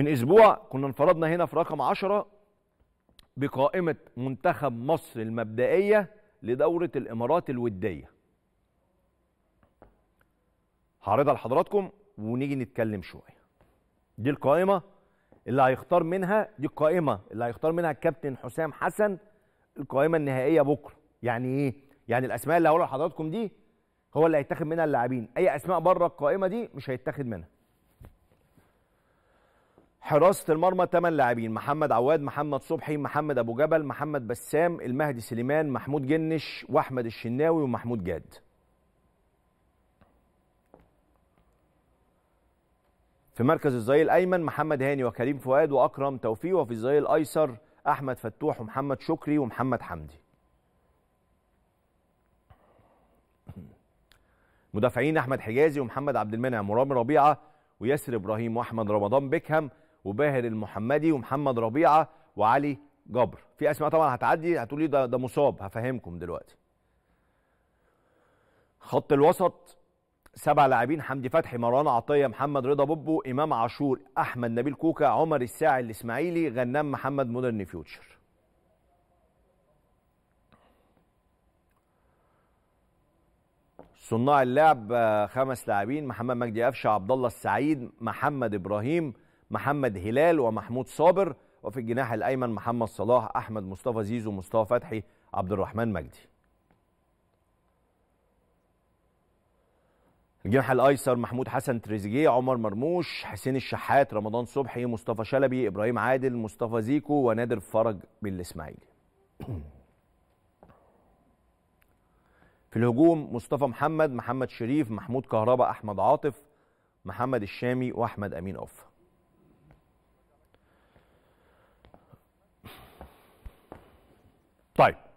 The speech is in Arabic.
من اسبوع كنا انفردنا هنا في رقم 10 بقائمه منتخب مصر المبدئيه لدوره الامارات الوديه هعرضها لحضراتكم ونيجي نتكلم شويه دي القائمه اللي هيختار منها دي القائمه اللي هيختار منها الكابتن حسام حسن القائمه النهائيه بكره يعني ايه يعني الاسماء اللي هقولها لحضراتكم دي هو اللي هيتاخد منها اللاعبين اي اسماء بره القائمه دي مش هيتاخد منها حراسه المرمى 8 لاعبين محمد عواد محمد صبحي محمد ابو جبل محمد بسام المهدي سليمان محمود جنش واحمد الشناوي ومحمود جاد في مركز الظهير الايمن محمد هاني وكريم فؤاد واكرم توفيق وفي الظهير الايسر احمد فتوح ومحمد شكري ومحمد حمدي مدافعين احمد حجازي ومحمد عبد المنعم ورامي ربيعه وياسر ابراهيم واحمد رمضان بيكهام وباهر المحمدي ومحمد ربيعه وعلي جبر في اسماء طبعا هتعدي هتقولي ده ده مصاب هفهمكم دلوقتي خط الوسط سبع لاعبين حمدي فتحي مروان عطيه محمد رضا بوبو امام عاشور احمد نبيل كوكا عمر الساعي الاسماعيلي غنام محمد مودرن فيوتشر صناع اللعب آه، خمس لاعبين محمد مجدي قفشه عبد الله السعيد محمد ابراهيم محمد هلال ومحمود صابر وفي الجناح الايمن محمد صلاح احمد مصطفى زيزو مصطفى فتحي عبد الرحمن مجدي الجناح الايسر محمود حسن تريزيجيه عمر مرموش حسين الشحات رمضان صبحي مصطفى شلبي ابراهيم عادل مصطفى زيكو ونادر فرج بالاسماعيلي في الهجوم مصطفى محمد محمد شريف محمود كهربا احمد عاطف محمد الشامي واحمد امين اوفر Bye.